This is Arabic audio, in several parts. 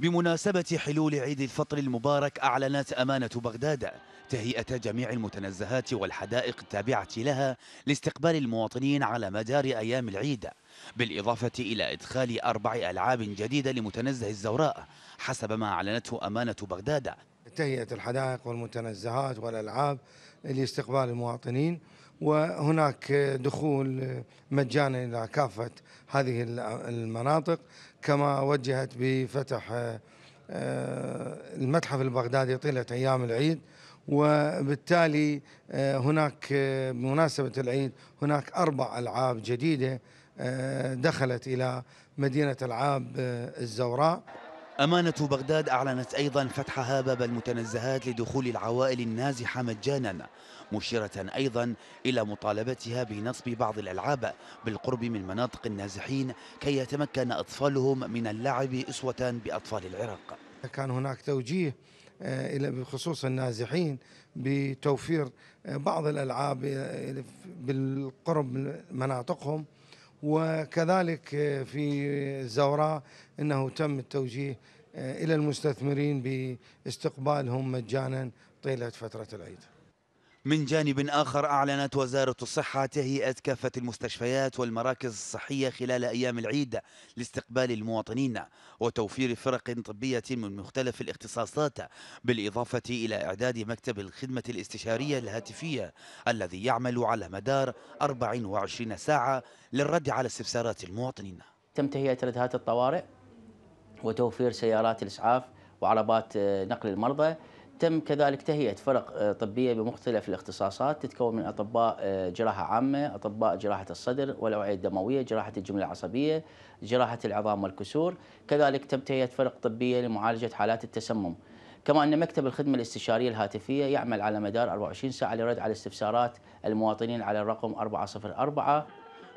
بمناسبة حلول عيد الفطر المبارك أعلنت أمانة بغداد تهيئة جميع المتنزهات والحدائق التابعة لها لاستقبال المواطنين على مدار أيام العيد بالإضافة إلى إدخال أربع ألعاب جديدة لمتنزه الزوراء حسب ما أعلنته أمانة بغداد تهيئة الحدائق والمتنزهات والألعاب لاستقبال المواطنين وهناك دخول مجانا الى كافه هذه المناطق كما وجهت بفتح آه، المتحف البغدادي طيله ايام العيد وبالتالي آه، هناك آه، بمناسبه العيد هناك اربع العاب جديده دخلت الى مدينه العاب الزوراء أمانة بغداد أعلنت أيضا فتحها باب المتنزهات لدخول العوائل النازحة مجانا مشيرة أيضا إلى مطالبتها بنصب بعض الألعاب بالقرب من مناطق النازحين كي يتمكن أطفالهم من اللعب أسوة بأطفال العراق كان هناك توجيه آه، إلى بخصوص النازحين بتوفير آه، بعض الألعاب آه، بالقرب من مناطقهم وكذلك في الزوراء انه تم التوجيه الى المستثمرين باستقبالهم مجانا طيله فتره العيد من جانب آخر أعلنت وزارة الصحة تهيئة كافة المستشفيات والمراكز الصحية خلال أيام العيد لاستقبال المواطنين وتوفير فرق طبية من مختلف الاختصاصات بالإضافة إلى إعداد مكتب الخدمة الاستشارية الهاتفية الذي يعمل على مدار 24 ساعة للرد على استفسارات المواطنين تم تهيئة ردهات الطوارئ وتوفير سيارات الإسعاف وعربات آه، نقل المرضى تم كذلك تهيئه فرق آه، طبيه بمختلف الاختصاصات تتكون من اطباء آه، جراحه عامه، اطباء جراحه الصدر والاوعيه الدمويه، جراحه الجمله العصبيه، جراحه العظام والكسور، كذلك تم تهيئه فرق طبيه لمعالجه حالات التسمم. كما ان مكتب الخدمه الاستشاريه الهاتفيه يعمل على مدار 24 ساعه للرد على استفسارات المواطنين على الرقم 404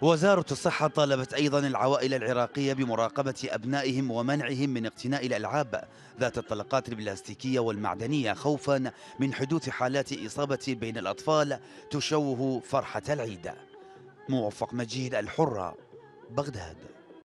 وزارة الصحة طالبت أيضا العوائل العراقية بمراقبة أبنائهم ومنعهم من اقتناء الألعاب ذات الطلقات البلاستيكية والمعدنية خوفا من حدوث حالات إصابة بين الأطفال تشوه فرحة العيد موفق مجيد الحرة بغداد